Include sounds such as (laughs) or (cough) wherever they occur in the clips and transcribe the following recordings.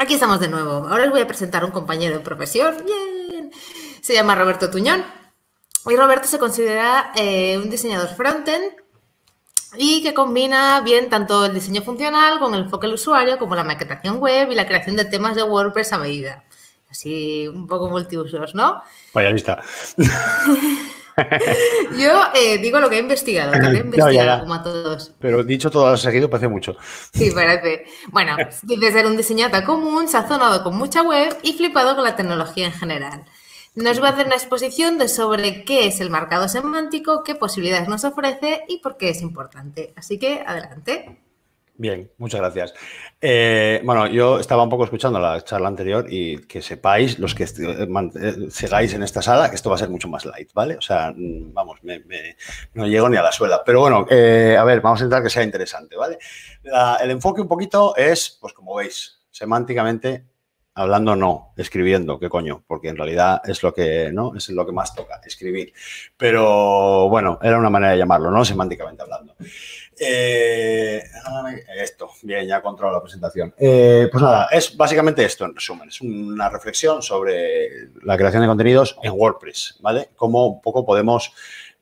Aquí estamos de nuevo. Ahora les voy a presentar un compañero de profesión. ¡Bien! Se llama Roberto Tuñón. Y Roberto se considera eh, un diseñador frontend y que combina bien tanto el diseño funcional con el enfoque del usuario, como la maquetación web y la creación de temas de WordPress a medida. Así un poco multiusos, ¿no? Vaya lista. (laughs) (laughs) Yo eh, digo lo que he investigado, que he (laughs) investigado como a todos. Pero dicho todo seguido parece mucho. Sí, parece. Bueno, dice ser un diseñata común, sazonado con mucha web y flipado con la tecnología en general. Nos va a hacer una exposición de sobre qué es el marcado semántico, qué posibilidades nos ofrece y por qué es importante. Así que adelante. Bien, muchas gracias. Eh, bueno, yo estaba un poco escuchando la charla anterior y que sepáis, los que eh, eh, sigáis en esta sala, que esto va a ser mucho más light, ¿vale? O sea, mm, vamos, no llego ni a la suela. Pero bueno, a ver, vamos a intentar que sea interesante, ¿vale? el enfoque un poquito es, pues como veis, semánticamente hablando no, escribiendo, qué coño, porque en realidad es lo que, ¿no? Es lo que más toca, escribir. Pero bueno, era una manera de llamarlo, ¿no? Semánticamente hablando. Eh, esto, bien, ya controlo la presentación. Eh, pues nada, es básicamente esto en resumen. Es una reflexión sobre la creación de contenidos en WordPress, ¿vale? Cómo un poco podemos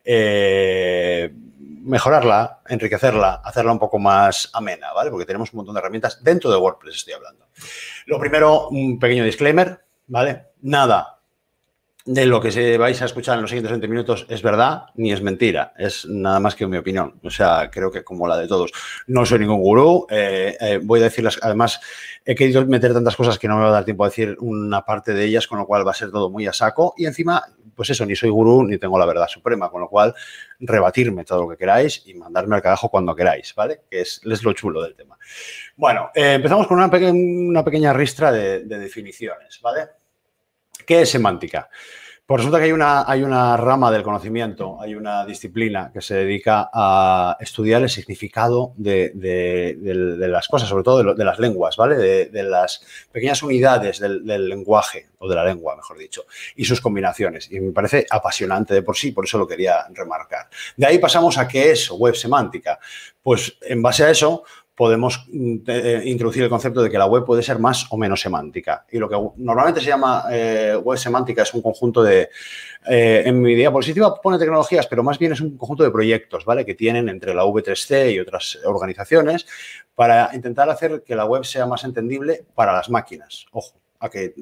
eh, mejorarla, enriquecerla, hacerla un poco más amena, ¿vale? Porque tenemos un montón de herramientas dentro de WordPress, estoy hablando. Lo primero, un pequeño disclaimer, ¿vale? Nada de lo que se vais a escuchar en los siguientes 20 minutos es verdad ni es mentira. Es nada más que mi opinión. O sea, creo que como la de todos. No soy ningún gurú. Eh, eh, voy a decirlas. Además, he querido meter tantas cosas que no me va a dar tiempo a decir una parte de ellas, con lo cual va a ser todo muy a saco. Y encima, pues eso, ni soy gurú ni tengo la verdad suprema, con lo cual rebatirme todo lo que queráis y mandarme al carajo cuando queráis, ¿vale? Que es, lo chulo del tema. Bueno, eh, empezamos con una, pequeña ristra de definiciones, ¿vale? ¿Qué es semántica? Pues resulta que hay una, hay una rama del conocimiento, hay una disciplina que se dedica a estudiar el significado de, las cosas, sobre todo de, las lenguas, ¿vale? De, las pequeñas unidades del, del, lenguaje, o de la lengua, mejor dicho, y sus combinaciones. Y me parece apasionante de por sí, por eso lo quería remarcar. De ahí pasamos a qué es web semántica. Pues en base a eso podemos mm, eh, introducir el concepto de que la web puede ser más o menos semántica. Y lo que normalmente se llama eh, web semántica es un conjunto de, eh, en mi diapositiva pone tecnologías, pero más bien es un conjunto de proyectos, ¿vale? Que tienen entre la V3C y otras organizaciones para intentar hacer que la web sea más entendible para las máquinas. Ojo, a que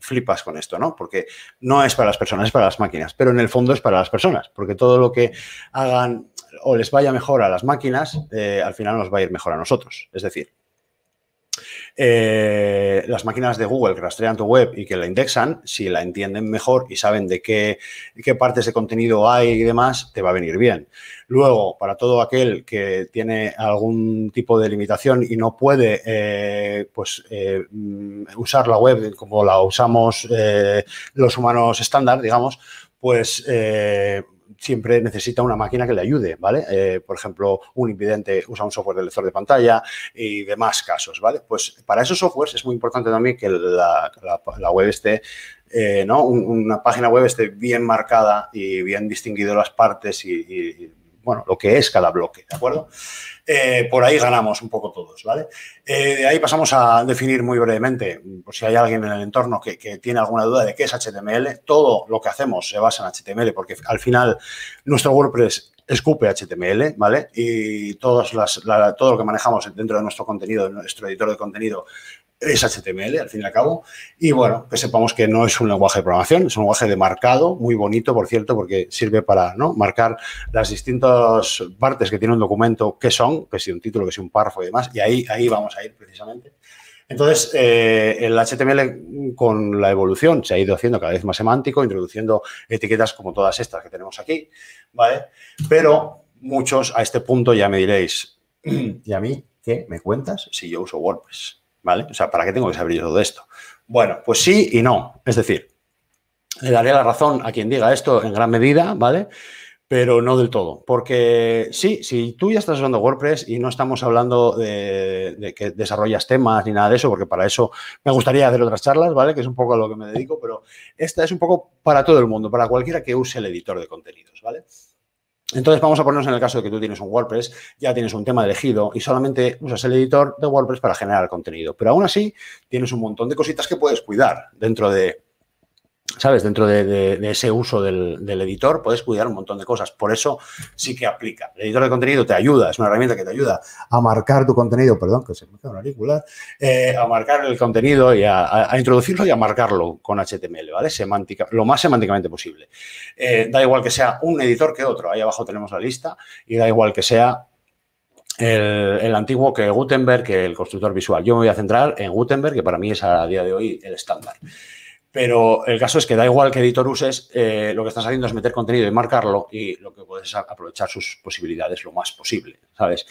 flipas con esto, ¿no? Porque no es para las personas, es para las máquinas, pero en el fondo es para las personas, porque todo lo que hagan o les vaya mejor a las máquinas, eh, al final nos va a ir mejor a nosotros. Es decir, eh, las máquinas de Google que rastrean tu web y que la indexan, si la entienden mejor y saben de qué, qué partes de contenido hay y demás, te va a venir bien. Luego, para todo aquel que tiene algún tipo de limitación y no puede eh, pues, eh, usar la web como la usamos los humanos estándar, digamos, pues siempre necesita una máquina que le ayude, ¿vale? Eh, por ejemplo, un invidente usa un software de lector de pantalla y demás casos, ¿vale? Pues para esos softwares es muy importante también que la, web esté eh, ¿no? una página web esté bien marcada y bien distinguido las partes y, bueno, lo que es cada bloque, ¿de acuerdo? Eh, por ahí ganamos un poco todos, ¿vale? Eh, de ahí pasamos a definir muy brevemente, por si hay alguien en el entorno que, tiene alguna duda de qué es HTML, todo lo que hacemos se basa en HTML, porque al final nuestro WordPress escupe HTML, ¿vale? Y todo lo que manejamos dentro de nuestro contenido, de nuestro editor de contenido, es HTML, al fin y al cabo. Y bueno, que sepamos que no es un lenguaje de programación, es un lenguaje de marcado, muy bonito, por cierto, porque sirve para ¿no? marcar las distintas partes que tiene un documento, qué son, que si un título, que si un párrafo y demás. Y ahí, ahí vamos a ir precisamente. Entonces, eh, el HTML con la evolución se ha ido haciendo cada vez más semántico, introduciendo etiquetas como todas estas que tenemos aquí, ¿vale? Pero muchos a este punto ya me diréis, (clears throat) ¿y a mí qué me cuentas si yo uso WordPress? ¿vale? O sea, ¿para qué tengo que saber yo todo esto? Bueno, pues sí y no. Es decir, le daré la razón a quien diga esto en gran medida, ¿vale? Pero no del todo, porque sí, si tú ya estás usando WordPress y no estamos hablando de, de, que desarrollas temas ni nada de eso, porque para eso me gustaría hacer otras charlas, ¿vale? Que es un poco a lo que me dedico, pero esta es un poco para todo el mundo, para cualquiera que use el editor de contenidos, ¿vale? Entonces vamos a ponernos en el caso de que tú tienes un WordPress, ya tienes un tema elegido y solamente usas el editor de WordPress para generar contenido. Pero aún así tienes un montón de cositas que puedes cuidar dentro de ¿sabes? Dentro de, ese uso del, editor puedes cuidar un montón de cosas. Por eso sí que aplica. El editor de contenido te ayuda, es una herramienta que te ayuda a marcar tu contenido, perdón, que se me queda una auricular, eh, a marcar el contenido y a, introducirlo y a marcarlo con HTML, ¿vale? Semántica, lo más semánticamente posible. Eh, da igual que sea un editor que otro. Ahí abajo tenemos la lista y da igual que sea el, el, antiguo que Gutenberg, que el constructor visual. Yo me voy a centrar en Gutenberg, que para mí es a día de hoy el estándar. Pero el caso es que da igual que editor uses, eh, lo que estás haciendo es meter contenido y marcarlo y lo que puedes es aprovechar sus posibilidades lo más posible, ¿sabes?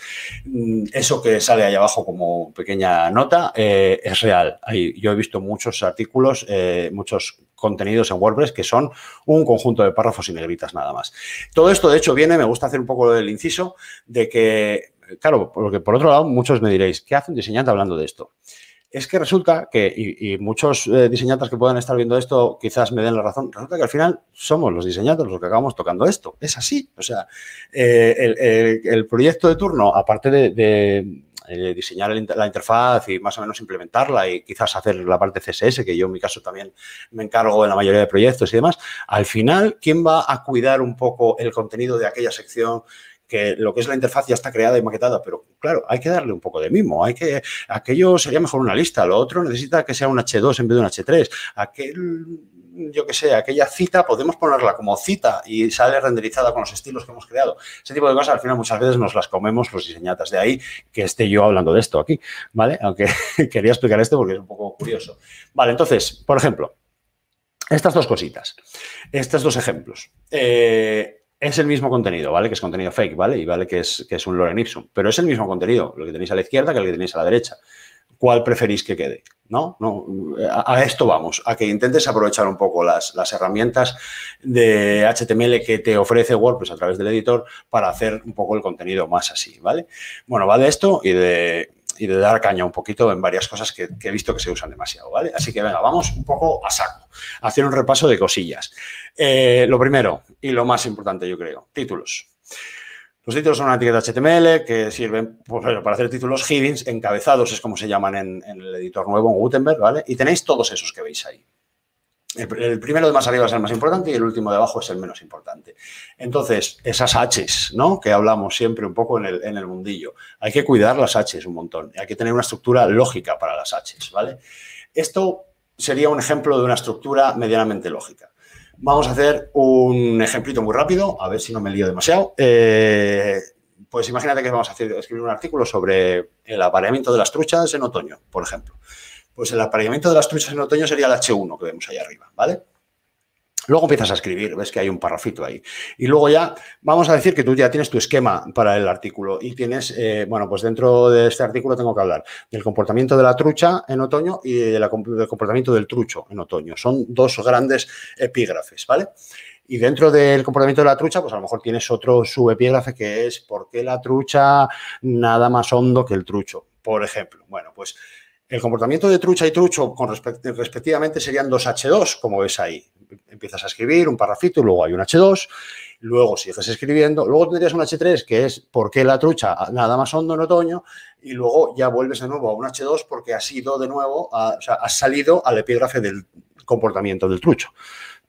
Mm, eso que sale ahí abajo como pequeña nota eh, es real. yo he visto muchos artículos, eh, muchos contenidos en WordPress que son un conjunto de párrafos y negritas nada más. Todo esto, de hecho, viene, me gusta hacer un poco del inciso, de que, claro, porque por otro lado muchos me diréis, ¿qué hace un diseñante hablando de esto? es que resulta que, y, muchos eh, diseñadores que puedan estar viendo esto quizás me den la razón, resulta que al final somos los diseñadores los que acabamos tocando esto. Es así. O sea, eh, el, proyecto de turno, aparte de, eh, diseñar la interfaz y más o menos implementarla y quizás hacer la parte CSS, que yo en mi caso también me encargo de la mayoría de proyectos y demás, al final, ¿quién va a cuidar un poco el contenido de aquella sección que lo que es la interfaz ya está creada y maquetada, pero claro, hay que darle un poco de mimo, hay que, aquello sería mejor una lista, lo otro necesita que sea un H2 en vez de un H3, aquel, yo que sé, aquella cita podemos ponerla como cita y sale renderizada con los estilos que hemos creado. Ese tipo de cosas al final muchas veces nos las comemos los diseñatas, de ahí que esté yo hablando de esto aquí, ¿vale? Aunque (laughs) quería explicar esto porque es un poco curioso. Vale, entonces, por ejemplo, estas dos cositas, estos dos ejemplos. Eh, es el mismo contenido, ¿vale? Que es contenido fake, ¿vale? Y vale que es, que es un Loren Ipsum, pero es el mismo contenido, lo que tenéis a la izquierda que lo que tenéis a la derecha. ¿Cuál preferís que quede? ¿No? no a, esto vamos, a que intentes aprovechar un poco las, las, herramientas de HTML que te ofrece WordPress a través del editor para hacer un poco el contenido más así, ¿vale? Bueno, va de esto y de, dar caña un poquito en varias cosas que he visto que se usan demasiado, ¿vale? Así que venga, vamos un poco a saco hacer un repaso de cosillas. Eh, lo primero y lo más importante, yo creo, títulos. Los títulos son una etiqueta HTML que sirven pues, para hacer títulos headings, encabezados es como se llaman en, el editor nuevo, en Gutenberg, ¿vale? Y tenéis todos esos que veis ahí. El, primero de más arriba es el más importante y el último de abajo es el menos importante. Entonces, esas Hs, ¿no? Que hablamos siempre un poco en el, en el mundillo. Hay que cuidar las Hs un montón. Hay que tener una estructura lógica para las Hs, ¿vale? Esto sería un ejemplo de una estructura medianamente lógica. Vamos a hacer un ejemplito muy rápido, a ver si no me lío demasiado. Eh, pues imagínate que vamos a hacer, escribir un artículo sobre el apareamiento de las truchas en otoño, por ejemplo. Pues el apareamiento de las truchas en otoño sería el H1 que vemos ahí arriba, ¿vale? Luego empiezas a escribir, ves que hay un parrafito ahí. Y luego ya, vamos a decir que tú ya tienes tu esquema para el artículo y tienes, eh, bueno, pues dentro de este artículo tengo que hablar del comportamiento de la trucha en otoño y del comportamiento del trucho en otoño. Son dos grandes epígrafes, ¿vale? Y dentro del comportamiento de la trucha, pues a lo mejor tienes otro subepígrafe que es ¿por qué la trucha nada más hondo que el trucho? Por ejemplo. Bueno, pues el comportamiento de trucha y trucho con respecto respectivamente serían dos h 2 como ves ahí empiezas a escribir un parrafito, luego hay un H2, luego sigues escribiendo, luego tendrías un H3 que es por qué la trucha nada más hondo en otoño y luego ya vuelves de nuevo a un H2 porque has ido de nuevo, a, has salido al epígrafe del comportamiento del trucho.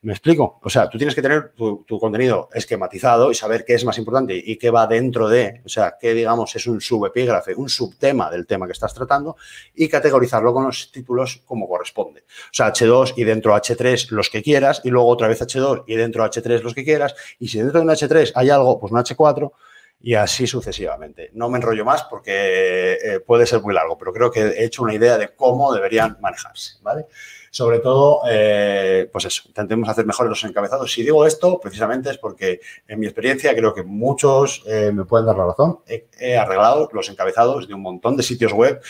¿Me explico? O sea, tú tienes que tener tu, contenido esquematizado y saber qué es más importante y qué va dentro de, o sea, qué digamos es un subepígrafe, un subtema del tema que estás tratando y categorizarlo con los títulos como corresponde. O sea, H2 y dentro H3 los que quieras y luego otra vez H2 y dentro H3 los que quieras y si dentro de un H3 hay algo, pues un H4 y así sucesivamente. No me enrollo más porque eh, puede ser muy largo, pero creo que he hecho una idea de cómo deberían manejarse, ¿vale? sobre todo, eh, pues eso, intentemos hacer mejores los encabezados. Si digo esto, precisamente es porque en mi experiencia creo que muchos eh, me pueden dar la razón. He, arreglado los encabezados de un montón de sitios web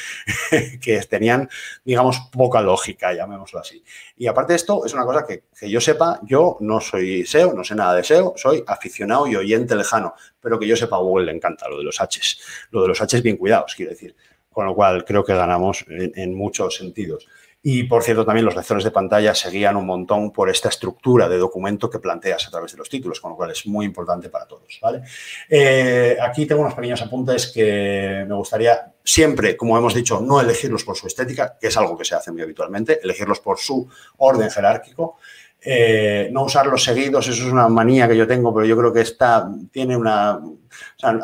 (laughs) que tenían, digamos, poca lógica, llamémoslo así. Y aparte de esto, es una cosa que, que yo sepa, yo no soy SEO, no sé nada de SEO, soy aficionado y oyente lejano, pero que yo sepa, a Google le encanta lo de los Hs, lo de los Hs bien cuidados, quiero decir con lo cual creo que ganamos en, muchos sentidos. Y por cierto, también los lectores de pantalla seguían un montón por esta estructura de documento que planteas a través de los títulos, con lo cual es muy importante para todos. ¿vale? Eh, aquí tengo unos pequeños apuntes que me gustaría siempre, como hemos dicho, no elegirlos por su estética, que es algo que se hace muy habitualmente, elegirlos por su orden jerárquico. Eh, no usar los seguidos, eso es una manía que yo tengo, pero yo creo que esta tiene una.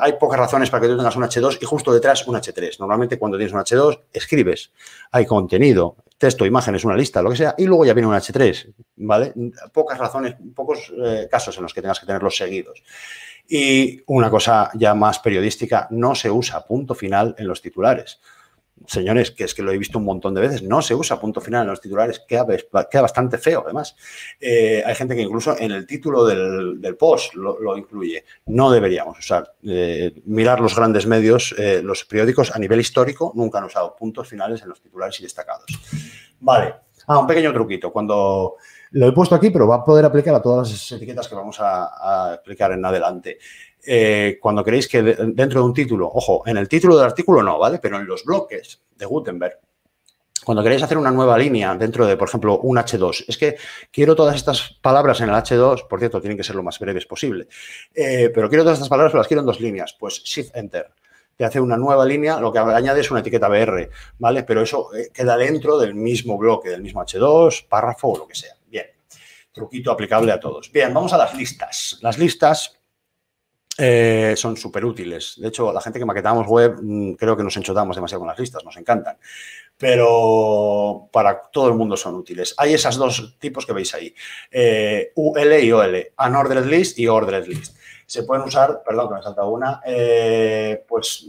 hay pocas razones para que tú tengas un H2 y justo detrás un H3. Normalmente cuando tienes un H2, escribes, hay contenido, texto, imágenes, una lista, lo que sea, y luego ya viene un H3, ¿vale? Pocas razones, pocos eh, casos en los que tengas que tener los seguidos. Y una cosa ya más periodística, no se usa punto final en los titulares. Señores, que es que lo he visto un montón de veces, no se usa punto final en los titulares, queda, bastante feo además. Eh, hay gente que incluso en el título del, post lo, incluye. No deberíamos usar, eh, mirar los grandes medios, eh, los periódicos a nivel histórico nunca han usado puntos finales en los titulares y destacados. Vale, ah, un pequeño truquito. Cuando lo he puesto aquí, pero va a poder aplicar a todas las etiquetas que vamos a, a en adelante. Eh, cuando queréis que dentro de un título, ojo, en el título del artículo no, ¿vale? Pero en los bloques de Gutenberg, cuando queréis hacer una nueva línea dentro de, por ejemplo, un H2, es que quiero todas estas palabras en el H2, por cierto, tienen que ser lo más breves posible, eh, pero quiero todas estas palabras, pero las quiero en dos líneas, pues Shift Enter te hace una nueva línea, lo que añade es una etiqueta BR, ¿vale? Pero eso eh, queda dentro del mismo bloque, del mismo H2, párrafo o lo que sea. Bien, truquito aplicable a todos. Bien, vamos a las listas. Las listas eh, son súper útiles. De hecho, la gente que maquetamos web mm, creo que nos enchotamos demasiado con las listas, nos encantan. Pero para todo el mundo son útiles. Hay esos dos tipos que veis ahí. Eh, UL y OL, unordered list y ordered list. Se pueden usar, perdón que me salta una, eh, pues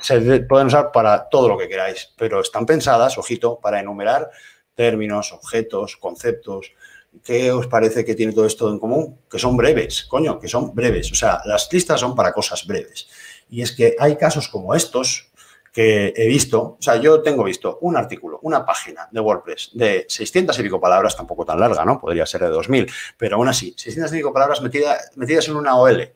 se pueden usar para todo lo que queráis, pero están pensadas, ojito, para enumerar términos, objetos, conceptos, ¿qué os parece que tiene todo esto en común? Que son breves, coño, que son breves. O sea, las listas son para cosas breves. Y es que hay casos como estos que he visto, o sea, yo tengo visto un artículo, una página de WordPress de 600 y pico palabras, tampoco tan larga, ¿no? Podría ser de 2000, pero aún así, 600 y pico palabras metidas en una OL,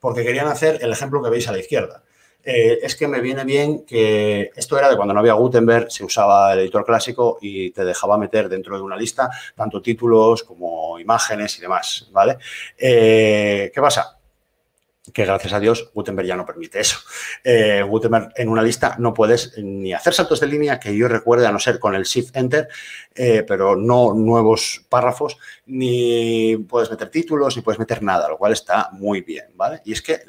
porque querían hacer el ejemplo que veis a la izquierda. Eh, es que me viene bien que esto era de cuando no había Gutenberg, se usaba el editor clásico y te dejaba meter dentro de una lista tanto títulos como imágenes y demás, ¿vale? Eh, ¿Qué pasa? que gracias a Dios Gutenberg ya no permite eso. Eh, Gutenberg en una lista no puedes ni hacer saltos de línea, que yo recuerde a no ser con el Shift Enter, pero no nuevos párrafos, ni puedes meter títulos, ni puedes meter nada, lo cual está muy bien, ¿vale? Y es que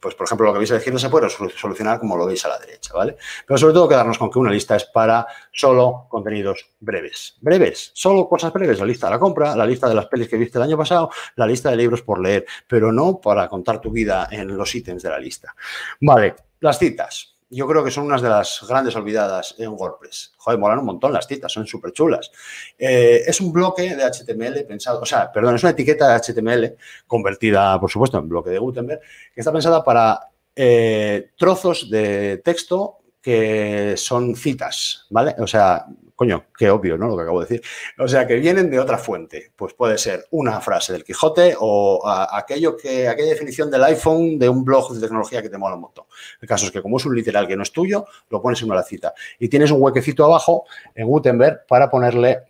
pues por ejemplo, lo que veis a la se puede solucionar como lo veis a la derecha, ¿vale? Pero sobre todo quedarnos con que una lista es para solo contenidos breves. Breves, solo cosas breves, la lista de la compra, la lista de las pelis que viste el año pasado, la lista de libros por leer, pero no para contar tu vida en los ítems de la lista. Vale, las citas yo creo que son unas de las grandes olvidadas en WordPress. Joder, molan un montón las citas, son súper chulas. Eh, es un bloque de HTML pensado, o sea, perdón, es una etiqueta de HTML convertida, por supuesto, en bloque de Gutenberg, que está pensada para eh, trozos de texto que son citas, ¿vale? O sea, Coño, qué obvio, ¿no? Lo que acabo de decir. O sea, que vienen de otra fuente. Pues puede ser una frase del Quijote o aquello que, aquella definición del iPhone de un blog de tecnología que te mola un montón. El caso es que como es un literal que no es tuyo, lo pones en una cita Y tienes un huequecito abajo en Gutenberg para ponerle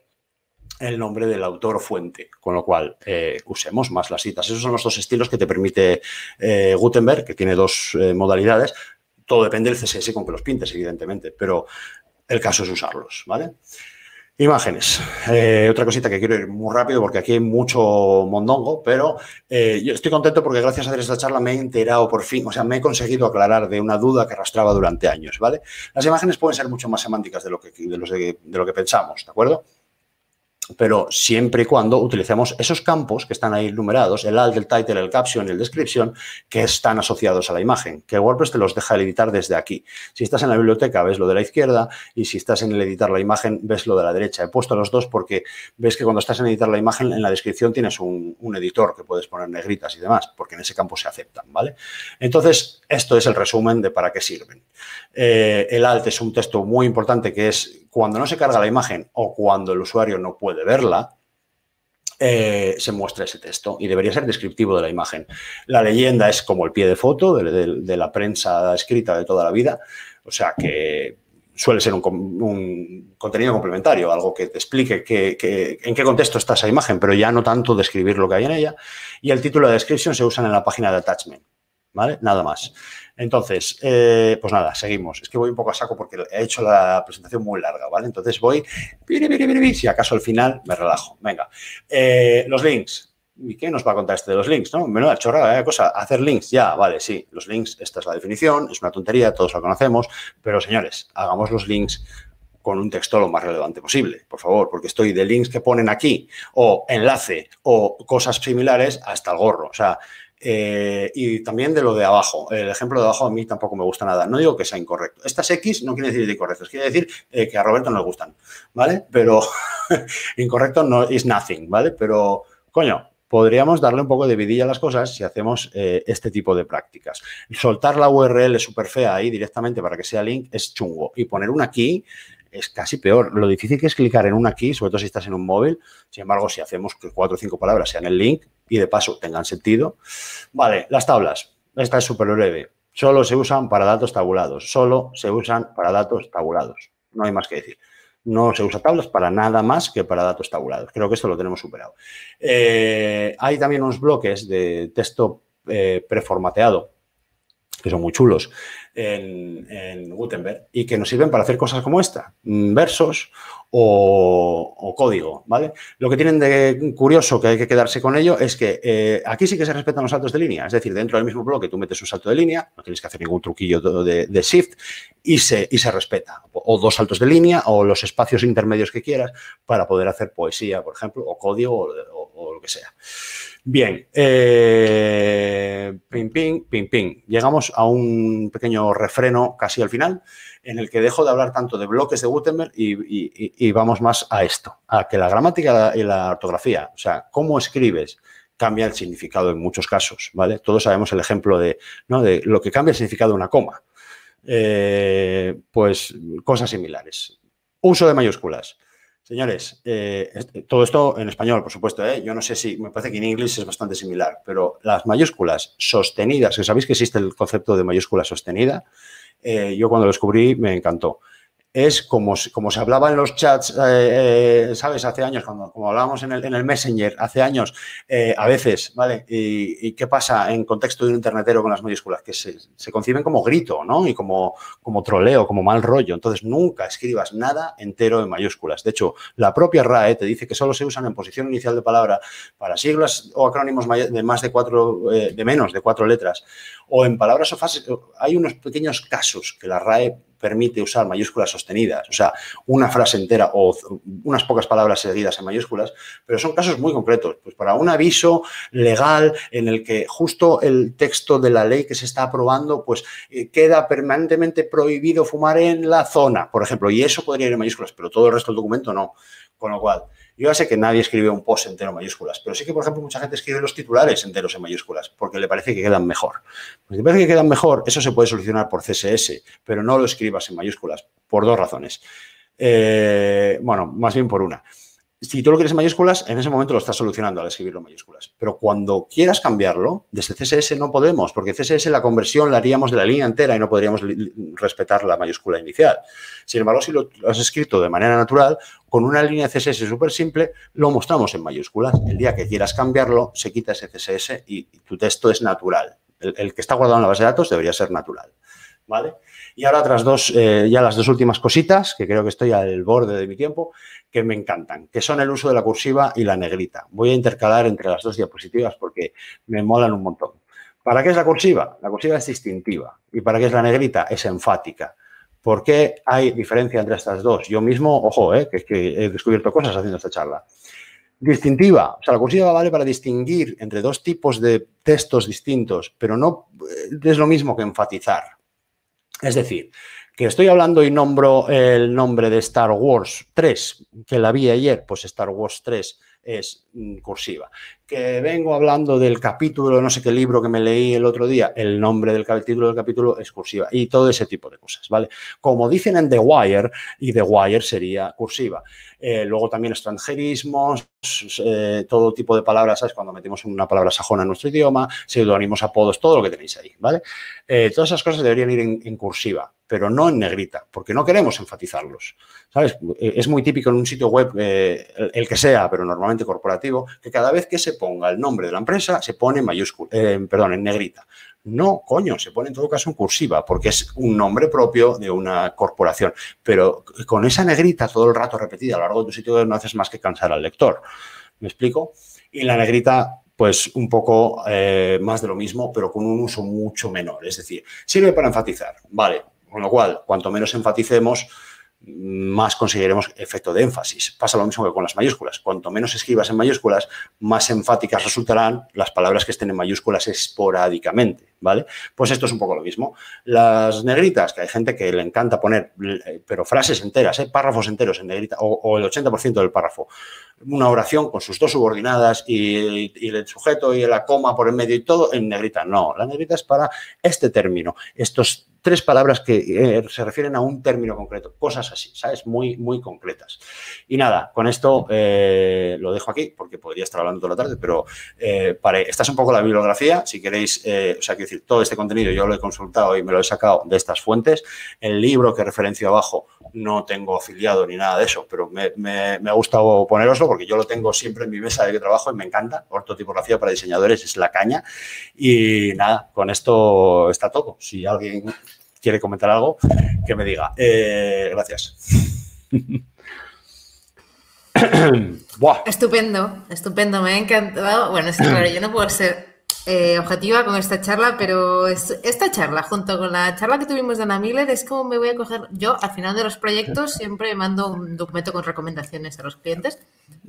el nombre del autor o fuente, con lo cual eh, usemos más las citas. Esos son los dos estilos que te permite eh, Gutenberg, que tiene dos eh, modalidades. Todo depende del CSS con que los pintes, evidentemente, pero el caso es usarlos, ¿vale? Imágenes. Eh, otra cosita que quiero ir muy rápido porque aquí hay mucho mondongo, pero eh, yo estoy contento porque gracias a hacer esta charla me he enterado por fin, o sea, me he conseguido aclarar de una duda que arrastraba durante años, ¿vale? Las imágenes pueden ser mucho más semánticas de lo que, de lo que pensamos, ¿de acuerdo? pero siempre y cuando utilicemos esos campos que están ahí numerados, el alt, el title, el caption, y el description, que están asociados a la imagen, que WordPress te los deja editar desde aquí. Si estás en la biblioteca, ves lo de la izquierda y si estás en el editar la imagen, ves lo de la derecha. He puesto los dos porque ves que cuando estás en editar la imagen, en la descripción tienes un, editor que puedes poner negritas y demás, porque en ese campo se aceptan, ¿vale? Entonces, esto es el resumen de para qué sirven. Eh, el alt es un texto muy importante que es cuando no se carga la imagen o cuando el usuario no puede verla, eh, se muestra ese texto y debería ser descriptivo de la imagen. La leyenda es como el pie de foto de, la prensa escrita de toda la vida, o sea que suele ser un, contenido complementario, algo que te explique en qué contexto está esa imagen, pero ya no tanto describir lo que hay en ella. Y el título de descripción se usa en la página de attachment, ¿vale? Nada más. Entonces, eh, pues nada, seguimos. Es que voy un poco a saco porque he hecho la presentación muy larga, ¿vale? Entonces voy, si acaso al final me relajo. Venga, eh, los links. ¿Y qué nos va a contar este de los links? ¿no? Menuda chorrada, ¿eh? cosa. Hacer links, ya, vale, sí. Los links, esta es la definición, es una tontería, todos la conocemos, pero señores, hagamos los links con un texto lo más relevante posible, por favor, porque estoy de links que ponen aquí, o enlace, o cosas similares, hasta el gorro. O sea, eh, y también de lo de abajo. El ejemplo de abajo a mí tampoco me gusta nada. No digo que sea incorrecto. Estas X no quiere decir incorrectos, quiere decir eh, que a Roberto no le gustan, ¿vale? Pero (laughs) incorrecto no is nothing, ¿vale? Pero, coño, podríamos darle un poco de vidilla a las cosas si hacemos eh, este tipo de prácticas. Soltar la URL súper fea ahí directamente para que sea link es chungo. Y poner una aquí es casi peor. Lo difícil que es clicar en un aquí, sobre todo si estás en un móvil. Sin embargo, si hacemos que cuatro o cinco palabras sean el link y de paso tengan sentido. Vale, las tablas. Esta es súper breve. Solo se usan para datos tabulados. Solo se usan para datos tabulados. No hay más que decir. No se usa tablas para nada más que para datos tabulados. Creo que esto lo tenemos superado. Eh, hay también unos bloques de texto eh, preformateado que son muy chulos en, Gutenberg y que nos sirven para hacer cosas como esta, mm, versos o, código, ¿vale? Lo que tienen de curioso que hay que quedarse con ello es que eh, aquí sí que se respetan los saltos de línea, es decir, dentro del mismo bloque tú metes un salto de línea, no tienes que hacer ningún truquillo de, shift y se, y se respeta, o dos saltos de línea o los espacios intermedios que quieras para poder hacer poesía, por ejemplo, o código o o lo que sea. Bien, ping, eh, ping, ping, ping. Llegamos a un pequeño refreno casi al final, en el que dejo de hablar tanto de bloques de Gutenberg y, vamos más a esto, a que la gramática y la ortografía, o sea, cómo escribes, cambia el significado en muchos casos, ¿vale? Todos sabemos el ejemplo de, de lo que cambia el significado de una coma. Eh, pues cosas similares. Uso de mayúsculas. Señores, eh, todo esto en español, por supuesto, ¿eh? yo no sé si, me parece que en inglés es bastante similar, pero las mayúsculas sostenidas, que sabéis que existe el concepto de mayúscula sostenida, eh, yo cuando lo descubrí me encantó es como, como se hablaba en los chats, eh, eh, ¿sabes? Hace años, cuando, como hablábamos en el, en el Messenger, hace años, eh, a veces, ¿vale? Y, qué pasa en contexto de un internetero con las mayúsculas? Que se, conciben como grito, ¿no? Y como, como troleo, como mal rollo. Entonces, nunca escribas nada entero en mayúsculas. De hecho, la propia RAE te dice que solo se usan en posición inicial de palabra para siglas o acrónimos de más de cuatro, de menos de cuatro letras. O en palabras o fases, hay unos pequeños casos que la RAE permite usar mayúsculas sostenidas, o sea, una frase entera o unas pocas palabras seguidas en mayúsculas, pero son casos muy concretos. Pues para un aviso legal en el que justo el texto de la ley que se está aprobando, pues eh, queda permanentemente prohibido fumar en la zona, por ejemplo, y eso podría ir en mayúsculas, pero todo el resto del documento no. Con lo cual, yo ya sé que nadie escribe un post entero en mayúsculas, pero sí que, por ejemplo, mucha gente escribe los titulares enteros en mayúsculas porque le parece que quedan mejor. si te parece que quedan mejor, eso se puede solucionar por CSS, pero no lo escribas en mayúsculas por dos razones. Eh, bueno, más bien por una si tú lo quieres en mayúsculas, en ese momento lo estás solucionando al escribirlo en mayúsculas. Pero cuando quieras cambiarlo, desde CSS no podemos, porque CSS la conversión la haríamos de la línea entera y no podríamos respetar la mayúscula inicial. Sin embargo, si lo has escrito de manera natural, con una línea CSS súper simple, lo mostramos en mayúsculas. El día que quieras cambiarlo, se quita ese CSS y tu texto es natural. El, que está guardado en la base de datos debería ser natural. ¿Vale? Y ahora tras dos, eh, ya las dos últimas cositas, que creo que estoy al borde de mi tiempo que me encantan, que son el uso de la cursiva y la negrita. Voy a intercalar entre las dos diapositivas porque me molan un montón. ¿Para qué es la cursiva? La cursiva es distintiva. ¿Y para qué es la negrita? Es enfática. ¿Por qué hay diferencia entre estas dos? Yo mismo, ojo, eh, que, que he descubierto cosas haciendo esta charla. Distintiva, o sea, la cursiva vale para distinguir entre dos tipos de textos distintos, pero no eh, es lo mismo que enfatizar. Es decir, que estoy hablando y nombro el nombre de Star Wars 3, que la vi ayer, pues Star Wars 3 es Mm, cursiva. Que vengo hablando del capítulo, no sé qué libro que me leí el otro día, el nombre del capítulo del capítulo es cursiva y todo ese tipo de cosas, ¿vale? Como dicen en The Wire, y The Wire sería cursiva. Eh, luego también extranjerismos, eh, todo tipo de palabras, ¿sabes? Cuando metemos una palabra sajona en nuestro idioma, a apodos, todo lo que tenéis ahí, ¿vale? Eh, todas esas cosas deberían ir en, cursiva, pero no en negrita, porque no queremos enfatizarlos, ¿sabes? Es muy típico en un sitio web, el que sea, pero normalmente corporativo, que cada vez que se ponga el nombre de la empresa se pone en mayúscula, eh, perdón, en negrita. No, coño, se pone en todo caso en cursiva, porque es un nombre propio de una corporación. Pero con esa negrita todo el rato repetida a lo largo de tu sitio no haces más que cansar al lector. ¿Me explico? Y la negrita pues un poco eh, más de lo mismo, pero con un uso mucho menor. Es decir, sirve para enfatizar, ¿vale? Con lo cual, cuanto menos enfaticemos, más conseguiremos efecto de énfasis. Pasa lo mismo que con las mayúsculas. Cuanto menos escribas en mayúsculas, más enfáticas resultarán las palabras que estén en mayúsculas esporádicamente, ¿vale? Pues esto es un poco lo mismo. Las negritas, que hay gente que le encanta poner, eh, pero frases enteras, ¿eh? párrafos enteros en negrita, o, el 80% del párrafo. Una oración con sus dos subordinadas y, y el sujeto y la coma por el medio y todo en negrita. No, la negrita es para este término, estos tres palabras que eh, se refieren a un término concreto, cosas así, ¿sabes? Muy, muy concretas. Y nada, con esto eh, lo dejo aquí, porque podría estar hablando toda la tarde, pero eh, para, esta es un poco la bibliografía, si queréis, o sea, quiero decir, todo este contenido yo lo he consultado y me lo he sacado de estas fuentes. El libro que referencio abajo no tengo afiliado ni nada de eso, pero me, ha gustado poneroslo porque yo lo tengo siempre en mi mesa de trabajo y me encanta. Ortotipografía para diseñadores es la caña. Y nada, con esto está todo. Si alguien quiere comentar algo, que me diga. Eh, gracias. (coughs) Estupendo, estupendo, me ha encantado. Bueno, es claro, yo no puedo ser eh, objetiva con esta charla, pero esta charla, junto con la charla que tuvimos de Ana Miller, es como me voy a coger. Yo, al final de los proyectos, siempre mando un documento con recomendaciones a los clientes.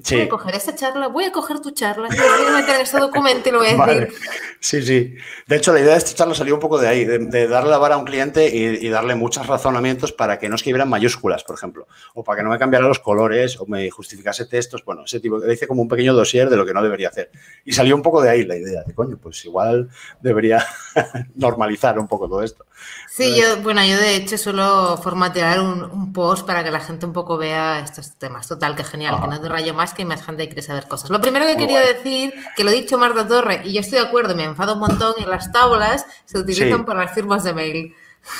Voy a coger esta charla, voy a coger tu charla, voy a meter documento y lo voy a (laughs) decir. Sí, sí. De hecho, la idea de esta charla salió un poco de ahí, de, darle la vara a un cliente y, darle muchos razonamientos para que no escribieran mayúsculas, por ejemplo, o para que no me cambiara los colores o me justificase textos. Bueno, ese tipo, le hice como un pequeño dossier de lo que no debería hacer. Y salió un poco de ahí la idea de, coño, pues igual debería (laughs) normalizar un poco todo esto. Sí, yo, bueno, yo de hecho suelo formatear un, post para que la gente un poco vea estos temas. Total, que genial, que no te rayas más que hay más gente que quiere saber cosas. Lo primero que quería decir, que lo ha dicho Marta Torre, y yo estoy de acuerdo, me enfado un montón, en las tablas se utilizan para las firmas de mail. (laughs)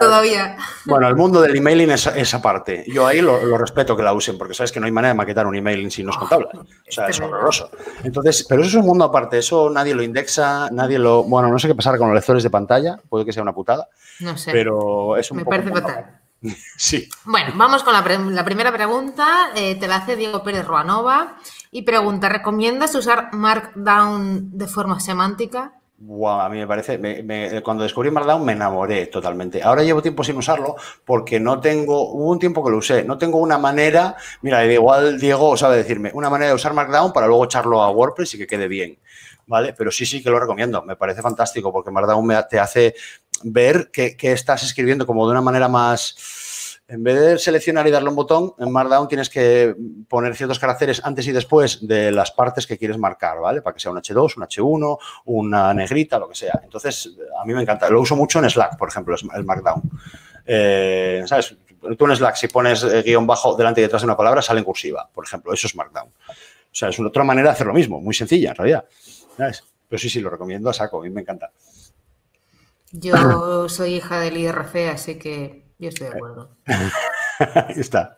Todavía. Bueno, el mundo del emailing es esa parte. Yo ahí lo, respeto que la usen, porque sabes que no hay manera de maquetar un emailing si no es ah, O sea, es horroroso. Entonces, pero eso es un mundo aparte. Eso nadie lo indexa, nadie lo. Bueno, no sé qué pasar con los lectores de pantalla, puede que sea una putada. No sé. Pero es un Me parece fatal. (laughs) Sí. Bueno, vamos con la, primera pregunta. Eh, te la hace Diego Pérez Ruanova y pregunta: ¿recomiendas usar Markdown de forma semántica? Wow, a mí me parece, cuando descubrí Markdown me enamoré totalmente. Ahora llevo tiempo sin usarlo porque no tengo, hubo un tiempo que lo usé, no tengo una manera, mira, igual Diego sabe decirme, una manera de usar Markdown para luego echarlo a WordPress y que quede bien. ¿vale? Pero sí, sí que lo recomiendo, me parece fantástico porque Markdown te hace ver que, estás escribiendo como de una manera más... En vez de seleccionar y darle un botón, en Markdown tienes que poner ciertos caracteres antes y después de las partes que quieres marcar, ¿vale? Para que sea un H2, un H1, una negrita, lo que sea. Entonces, a mí me encanta. Lo uso mucho en Slack, por ejemplo, el Markdown. Eh, ¿Sabes? Tú en Slack, si pones eh, guión bajo delante y detrás de una palabra, sale en cursiva, por ejemplo. Eso es Markdown. O sea, es otra manera de hacer lo mismo, muy sencilla en realidad. Pero sí, sí, lo recomiendo a saco, a mí me encanta. Yo soy hija del IRC, así que yo estoy de acuerdo. Ahí (laughs) está.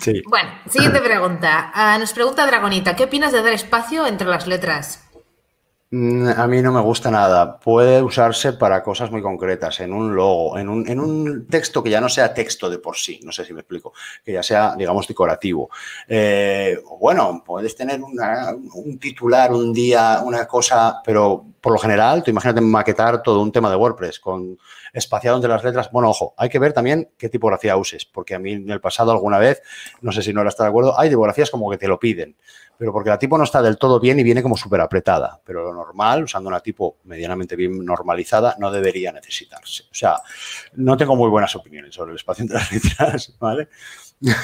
Sí. Bueno, siguiente pregunta. Ah, nos pregunta Dragonita, ¿qué opinas de dar espacio entre las letras? Mm, a mí no me gusta nada. Puede usarse para cosas muy concretas, en un logo, en un, texto que ya no sea texto de por sí, no sé si me explico, que ya sea, digamos, decorativo. Eh, bueno, puedes tener un titular un día, una cosa, pero por lo general, tú imagínate maquetar todo un tema de WordPress con espaciado entre las letras. Bueno, ojo, hay que ver también qué tipografía uses, porque a mí en el pasado alguna vez, no sé si no era está de acuerdo, hay tipografías como que te lo piden, pero porque la tipo no está del todo bien y viene como súper apretada, pero lo normal, usando una tipo medianamente bien normalizada, no debería necesitarse. O sea, no tengo muy buenas opiniones sobre el espacio entre las letras, (laughs) ¿vale? (laughs)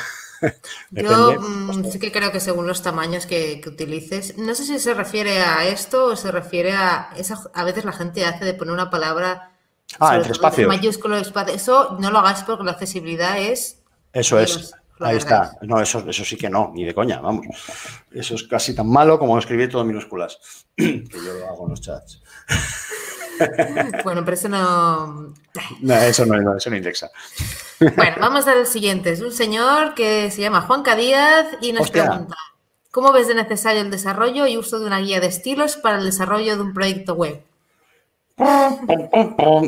Yo mm, sí que creo que según los tamaños que, utilices, no sé si se refiere a esto o se refiere a a veces la gente hace de poner una palabra Ah, entre espacios. Mayúsculo, espacio. Eso no lo hagas porque la accesibilidad es. Eso es. Ahí está. No, eso, sí que no, ni de coña, vamos. Eso es casi tan malo como escribir todo en minúsculas, (clears throat) que yo lo hago en los chats. (laughs) Bueno, pero eso no... no eso no, indexa. Bueno, vamos al siguiente. Es un señor que se llama Juan Cadíaz y nos pregunta, ¿cómo ves de necesario el desarrollo y uso de una guía de estilos para el desarrollo de un proyecto web?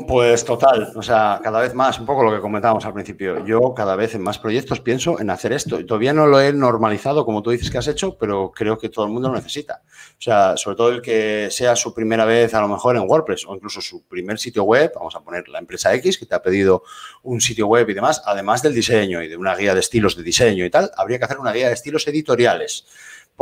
Pues total, o sea, cada vez más, un poco lo que comentábamos al principio. Yo cada vez en más proyectos pienso en hacer esto. todavía no lo he normalizado como tú dices que has hecho, pero creo que todo el mundo lo necesita. O sea, sobre todo el que sea su primera vez a lo mejor en WordPress o incluso su primer sitio web, vamos a poner la empresa X que te ha pedido un sitio web y demás, además del diseño y de una guía de estilos de diseño y tal, habría que hacer una guía de estilos editoriales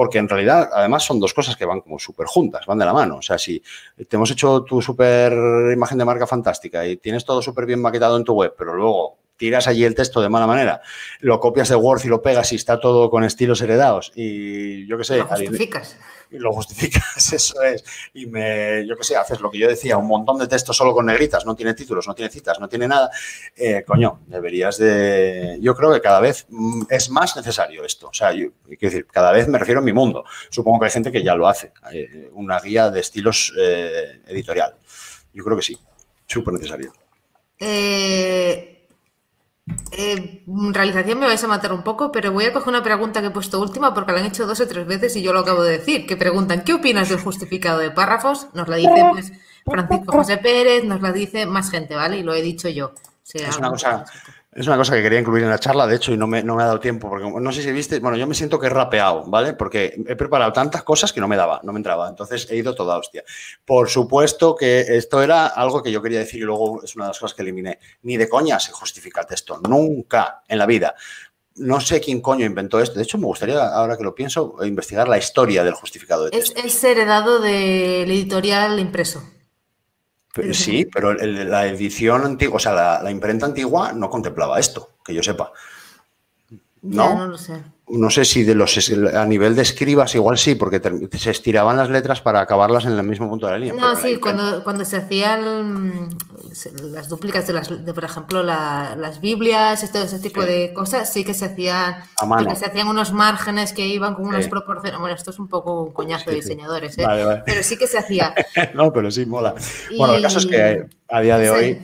porque en realidad además son dos cosas que van como súper juntas, van de la mano. O sea, si te hemos hecho tu súper imagen de marca fantástica y tienes todo súper bien maquetado en tu web, pero luego tiras allí el texto de mala manera, lo copias de Word y lo pegas y está todo con estilos heredados y yo qué sé. Lo justificas. Y lo justificas, (laughs) eso es. Y me, yo qué sé, haces lo que yo decía, un montón de textos solo con negritas, no tiene títulos, no tiene citas, no tiene nada. Eh, coño, deberías de... Yo creo que cada vez mm, es más necesario esto. O sea, quiero decir, cada vez me refiero a mi mundo. Supongo que hay gente que ya lo hace, eh, una guía de estilos eh, editorial. Yo creo que sí, súper necesario. Eh, eh, realización me vais a matar un poco, pero voy a coger una pregunta que he puesto última porque la han hecho dos o tres veces y yo lo acabo de decir. Que preguntan, ¿qué opinas del justificado de párrafos? Nos la dice pues, Francisco José Pérez, nos la dice más gente, ¿vale? Y lo he dicho yo. es una cosa es una cosa que quería incluir en la charla, de hecho, y no me, ha dado tiempo, porque no sé si viste, bueno, yo me siento que he rapeado, ¿vale? Porque he preparado tantas cosas que no me daba, no me entraba, entonces he ido toda hostia. Por supuesto que esto era algo que yo quería decir y luego es una de las cosas que eliminé. Ni de coña se justifica el texto, nunca en la vida. No sé quién coño inventó esto. De hecho, me gustaría, ahora que lo pienso, investigar la historia del justificado Es, es heredado del editorial impreso sí, pero la edición antigua, o sea, la imprenta antigua no contemplaba esto, que yo sepa. No, no, sé. No sé si de los a nivel de escribas igual sí, porque se estiraban las letras para acabarlas en el mismo punto de la línea. No, sí, cuando, se hacían las dúplicas de, las, por ejemplo, las Biblias, todo ese tipo de cosas, sí que se hacían, se hacían unos márgenes que iban con unas proporciones. Bueno, esto es un poco un coñazo de diseñadores, ¿eh? pero sí que se hacía. (laughs) no, pero sí mola. Bueno, el caso es que a día de hoy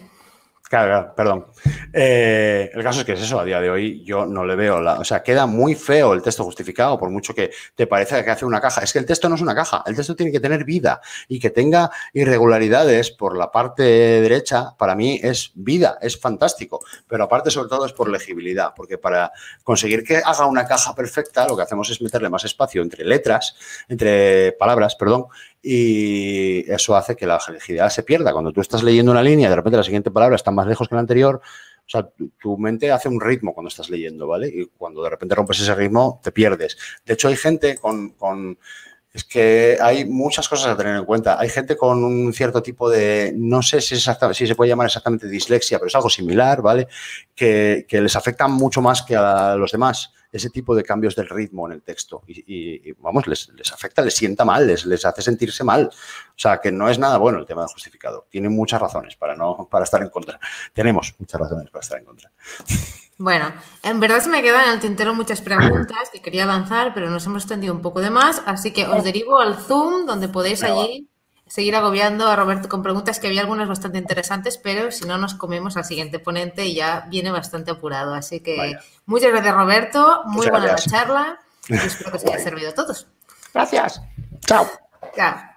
Claro, perdón. Eh, el caso es que es eso, a día de hoy yo no le veo la... O sea, queda muy feo el texto justificado, por mucho que te parezca que hace una caja. Es que el texto no es una caja, el texto tiene que tener vida y que tenga irregularidades por la parte derecha, para mí es vida, es fantástico, pero aparte sobre todo es por legibilidad, porque para conseguir que haga una caja perfecta lo que hacemos es meterle más espacio entre letras, entre palabras, perdón, y eso hace que la agilidad se pierda. Cuando tú estás leyendo una línea y de repente la siguiente palabra está más lejos que la anterior, o sea, tu, mente hace un ritmo cuando estás leyendo, ¿vale? Y cuando de repente rompes ese ritmo, te pierdes. De hecho, hay gente con, es que hay muchas cosas a tener en cuenta. Hay gente con un cierto tipo de, no sé si, si se puede llamar exactamente dislexia, pero es algo similar, ¿vale? que les afecta mucho más que a los demás ese tipo de cambios del ritmo en el texto. Y, vamos, les, afecta, les sienta mal, les, hace sentirse mal. O sea, que no es nada bueno el tema del justificado. Tienen muchas razones para, no, para estar en contra. Tenemos muchas razones para estar en contra. Bueno, en verdad se me quedan en el tintero muchas preguntas que quería avanzar, pero nos hemos extendido un poco de más, así que os derivo al Zoom donde podéis allí seguir agobiando a Roberto con preguntas que había algunas bastante interesantes, pero si no nos comemos al siguiente ponente y ya viene bastante apurado. Así que muchas gracias Roberto, muy buena la charla y (laughs) espero que os haya servido a todos. Gracias. Chao. Chao.